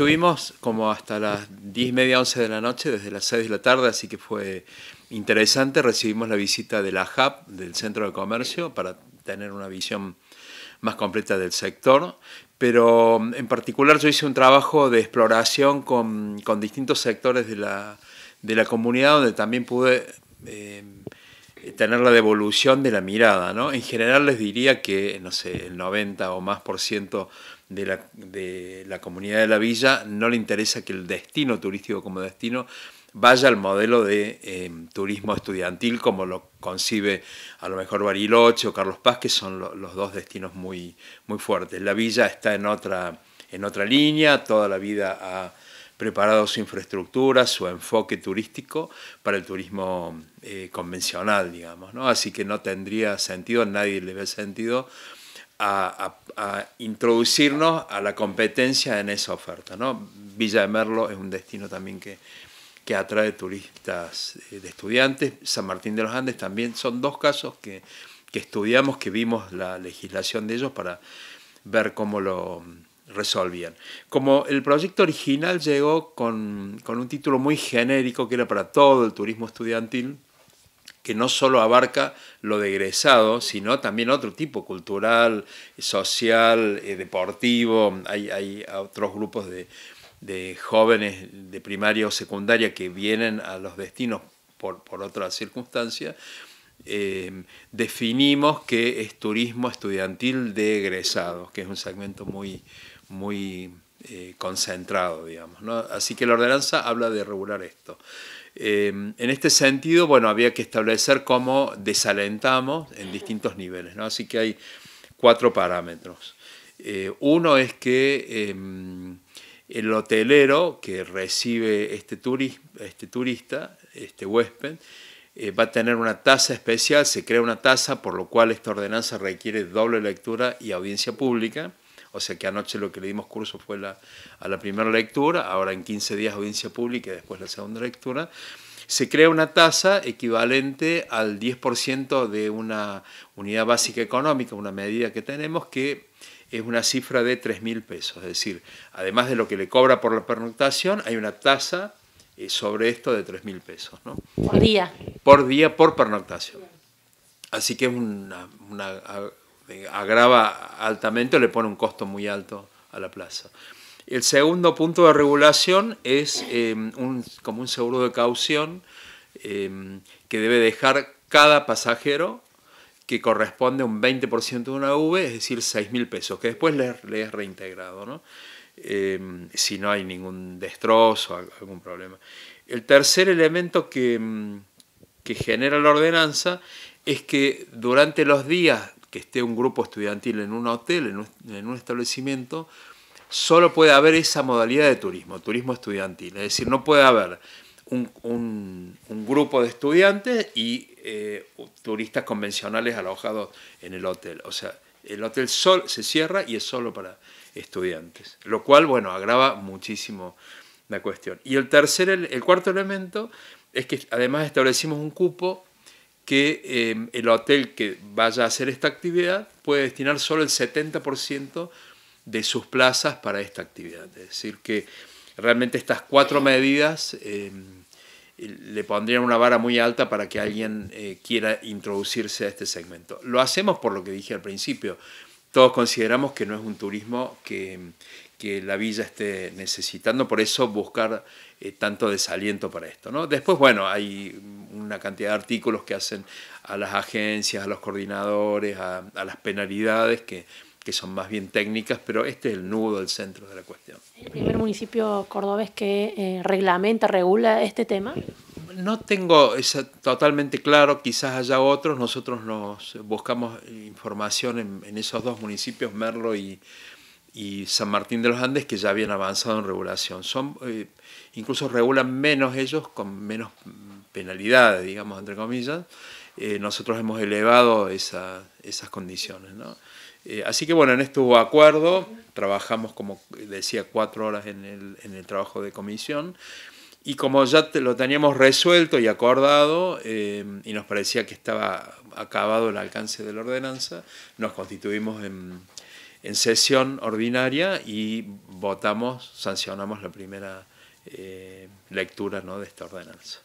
estuvimos como hasta las 10 media, 11 de la noche, desde las 6 de la tarde, así que fue interesante. Recibimos la visita de la HAP del Centro de Comercio, para tener una visión más completa del sector. Pero en particular yo hice un trabajo de exploración con, con distintos sectores de la, de la, comunidad, donde también pude... Eh, tener la devolución de la mirada, ¿no? En general les diría que, no sé, el 90 o más por ciento de la, de la comunidad de la villa no le interesa que el destino turístico como destino vaya al modelo de em, turismo estudiantil como lo concibe a lo mejor Bariloche o Carlos Paz, que son los dos destinos muy, muy fuertes. La villa está en otra, en otra línea, toda la vida ha preparado su infraestructura, su enfoque turístico para el turismo eh, convencional, digamos, ¿no? Así que no tendría sentido, nadie le ve sentido a, introducirnos a la competencia en esa oferta. ¿no? Villa de Merlo es un destino también que, atrae turistas eh, de estudiantes. San Martín de los Andes también son dos casos que, que estudiamos, que vimos la legislación de ellos para ver cómo lo resolvían. Como el proyecto original llegó con, con un título muy genérico que era para todo el turismo estudiantil, que no solo abarca lo de egresado, sino también otro tipo, cultural, social, eh, deportivo. Hay, otros grupos de, jóvenes de primaria o secundaria que vienen a los destinos por, por otra circunstancia. Eh, definimos que es turismo estudiantil de egresados, que es un segmento muy, muy eh, concentrado, digamos. Así que la ordenanza habla de regular esto. Em, en este sentido, bueno, había que establecer cómo desalentamos en distintos niveles, Así que hay cuatro parámetros. Eh, uno es que em, el hotelero que recibe este, este turista, este huésped, eh, va a tener una tasa especial, se crea una tasa, por lo cual esta ordenanza requiere doble lectura y audiencia pública. O sea que anoche lo que le dimos curso fue a la primera lectura, ahora en 15 días audiencia pública y después la segunda lectura. Se crea una tasa equivalente al 10% de una unidad básica económica, una medida que tenemos que es una cifra de 3.000 pesos. Es decir, además de lo que le cobra por la pernoctación, hay una tasa eh, sobre esto de 3.000 pesos. ¿no? Por día. Por día, por pernoctación. Así que es una este, agrava altamente o le pone un costo muy alto a la plaza. El segundo punto de regulación es em, como un seguro de caución em, que debe dejar cada pasajero que corresponde a un 20% de una V, es decir, 6.000 mil pesos, que después le, es reintegrado, ¿no? Em, si no hay ningún destrozo, algún problema. El tercer elemento que, que genera la ordenanza es que durante los días que esté un grupo estudiantil en un hotel, en un, establecimiento, solo puede haber esa modalidad de turismo, turismo estudiantil. Es decir, no puede haber un, grupo de estudiantes y eh, turistas convencionales alojados en el hotel. O sea, el hotel sol, se cierra y es solo para estudiantes, lo cual, bueno, agrava muchísimo la cuestión. Y el tercer, el cuarto elemento es que además establecimos un cupo que em, el hotel que vaya a hacer esta actividad puede destinar solo el 70% de sus plazas para esta actividad. Es decir, que realmente estas cuatro medidas em, le pondrían una vara muy alta para que alguien eh, quiera introducirse a este segmento. Lo hacemos por lo que dije al principio todos consideramos que no es un turismo que, la villa esté necesitando, por eso buscar eh, tanto desaliento para esto. ¿no? Después, bueno, hay una cantidad de artículos que hacen a las agencias, a los coordinadores, a, las penalidades que, son más bien técnicas, pero este es el nudo, el centro de la cuestión. ¿El primer municipio cordobés que eh, reglamenta, regula este tema? no tengo eso totalmente claro, quizás haya otros. Nosotros nos buscamos información en, esos dos municipios, Merlo y, San Martín de los Andes, que ya habían avanzado en regulación. Son, eh, incluso regulan menos ellos con menos penalidades, digamos, entre comillas. Eh, nosotros hemos elevado esas condiciones. ¿no? Eh, así que bueno, en esto acuerdo, trabajamos como decía cuatro horas en el, en el trabajo de comisión. Y como ya lo teníamos resuelto y acordado, em, y nos parecía que estaba acabado el alcance de la ordenanza, nos constituimos en, sesión ordinaria y votamos, sancionamos la primera eh, lectura de esta ordenanza.